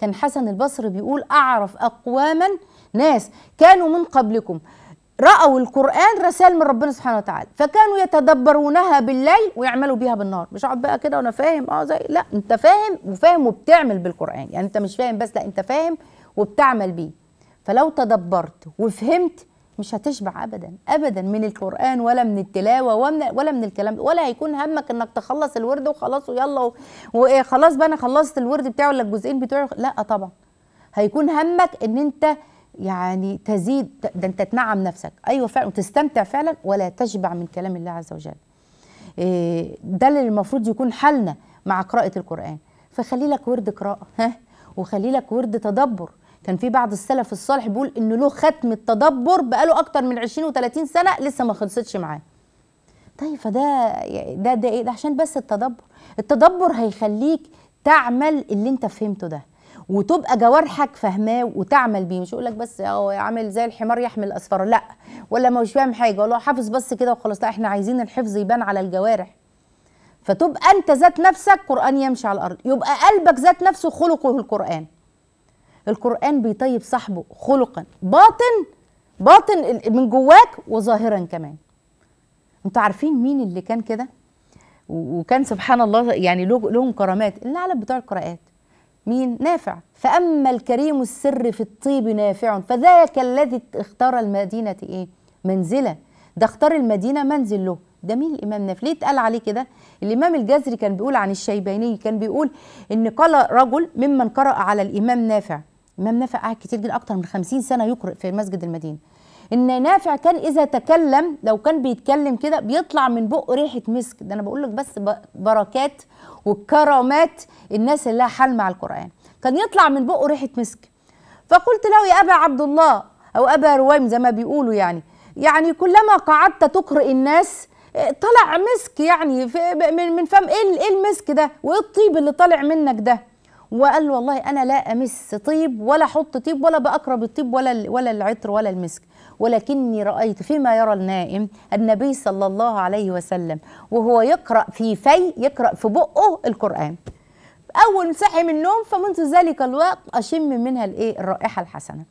كان حسن البصري بيقول أعرف أقواما ناس كانوا من قبلكم رأوا القرآن رسائل من ربنا سبحانه وتعالى فكانوا يتدبرونها بالليل ويعملوا بها بالنهار مش اقعد بقى كده وانا فاهم اه زي لا انت فاهم وفاهم وبتعمل بالقرآن يعني انت مش فاهم بس لا انت فاهم وبتعمل بيه فلو تدبرت وفهمت مش هتشبع ابدا ابدا من القران ولا من التلاوه ولا من الكلام ولا هيكون همك انك تخلص الورد وخلاص ويلا وخلاص إيه، بقى انا خلصت الورد بتاعه ولا الجزئين بتوعه لا طبعا هيكون همك ان انت يعني تزيد ده انت تنعم نفسك ايوه فعلا وتستمتع فعلا ولا تشبع من كلام الله عز وجل إيه، ده اللي المفروض يكون حالنا مع قراءه القران فخلي لك ورد قراءه ها وخلي لك ورد تدبر كان في بعض السلف الصالح بيقول ان له ختم التدبر بقاله اكتر من 20 و30 سنه لسه ما خلصتش معاه طيب فده يعني ده ده ايه ده عشان بس التدبر التدبر هيخليك تعمل اللي انت فهمته ده وتبقى جوارحك فاهماه وتعمل بيه مش يقول لك بس اهو عامل زي الحمار يحمل الاسفار لا ولا مش فاهم حاجه ولا حافظ بس كده وخلاص لا احنا عايزين الحفظ يبان على الجوارح فتبقى انت ذات نفسك قران يمشي على الارض يبقى قلبك ذات نفسه خلقه القران القرآن بيطيب صاحبه خلقا باطن باطن من جواك وظاهرا كمان انتوا عارفين مين اللي كان كده وكان سبحان الله يعني لهم كرامات اللي على بتوع القراءات مين نافع فأما الكريم السر في الطيب نافع فذاك الذي اختار المدينة ايه منزلة ده اختار المدينة منزل له ده مين الامام نافع ليه اتقال عليه كده الامام الجزري كان بيقول عن الشيباني كان بيقول ان قال رجل ممن قرأ على الامام نافع امام نافع قعد كتير جدا اكتر من 50 سنه يقرا في مسجد المدينه ان نافع كان اذا تكلم لو كان بيتكلم كده بيطلع من بقه ريحه مسك ده انا بقول لك بس بركات وكرامات الناس اللي لها حال مع القران كان يطلع من بقه ريحه مسك فقلت له يا ابا عبد الله او ابا رويم زي ما بيقولوا يعني يعني كلما قعدت تقرئ الناس طلع مسك يعني من فم إيه, ايه المسك ده وايه الطيب اللي طالع منك ده وقال له والله انا لا امس طيب ولا احط طيب ولا باقرب الطيب ولا ولا العطر ولا المسك ولكني رايت فيما يرى النائم النبي صلى الله عليه وسلم وهو يقرا في في يقرا في بقه القران اول صحي من النوم فمنذ ذلك الوقت اشم منها الايه الرائحه الحسنه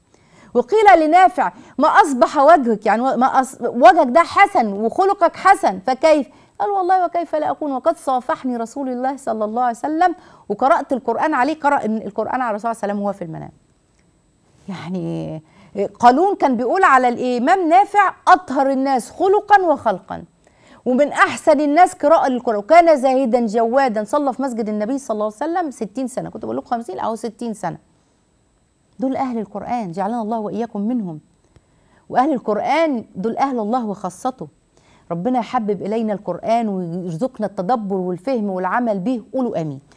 وقيل لنافع ما أصبح وجهك يعني ما أص... وجهك ده حسن وخلقك حسن فكيف قال والله وكيف لا أكون وقد صافحني رسول الله صلى الله عليه وسلم وقرأت القرآن عليه قرأ القرآن على الرسول صلى الله عليه وسلم وهو في المنام يعني قالون كان بيقول على الإمام نافع أطهر الناس خلقا وخلقا ومن أحسن الناس قراءة للقرآن وكان زاهدا جوادا صلى في مسجد النبي صلى الله عليه وسلم 60 سنة كنت بقول لكم 50 أو 60 سنة دول أهل القرآن جعلنا الله وإياكم منهم وأهل القرآن دول أهل الله وخاصته ربنا يحبب إلينا القرآن ويرزقنا التدبر والفهم والعمل به قولوا آمين